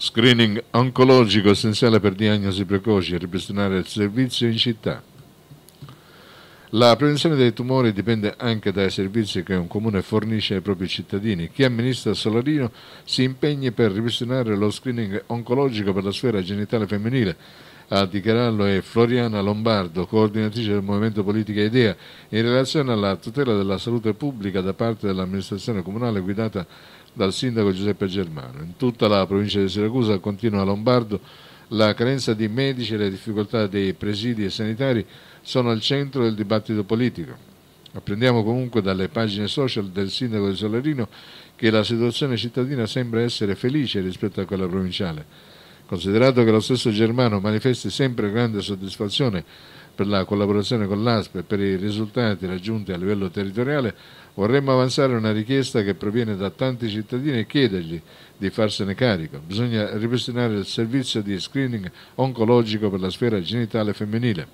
Screening oncologico essenziale per diagnosi precoci e ripristinare il servizio in città. La prevenzione dei tumori dipende anche dai servizi che un comune fornisce ai propri cittadini. Chi amministra Solarino si impegni per ripristinare lo screening oncologico per la sfera genitale femminile a dichiararlo è Floriana Lombardo, coordinatrice del Movimento Politica Idea, in relazione alla tutela della salute pubblica da parte dell'amministrazione comunale guidata dal sindaco Giuseppe Germano. In tutta la provincia di Siracusa continua Lombardo la carenza di medici e le difficoltà dei presidi e sanitari sono al centro del dibattito politico. Apprendiamo comunque dalle pagine social del sindaco di Solerino che la situazione cittadina sembra essere felice rispetto a quella provinciale. Considerato che lo stesso Germano manifesti sempre grande soddisfazione per la collaborazione con l'ASP e per i risultati raggiunti a livello territoriale, vorremmo avanzare una richiesta che proviene da tanti cittadini e chiedergli di farsene carico. Bisogna ripristinare il servizio di screening oncologico per la sfera genitale femminile.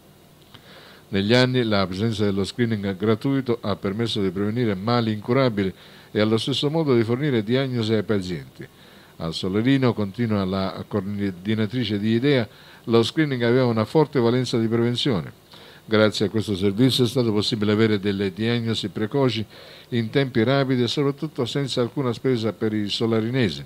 Negli anni la presenza dello screening gratuito ha permesso di prevenire mali incurabili e allo stesso modo di fornire diagnosi ai pazienti. Al Solerino, continua la coordinatrice di Idea, lo screening aveva una forte valenza di prevenzione. Grazie a questo servizio è stato possibile avere delle diagnosi precoci in tempi rapidi e soprattutto senza alcuna spesa per i solarinesi.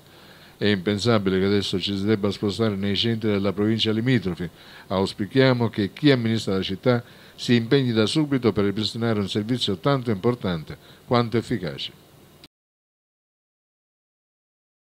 È impensabile che adesso ci si debba spostare nei centri della provincia limitrofi. Auspichiamo che chi amministra la città si impegni da subito per ripristinare un servizio tanto importante quanto efficace.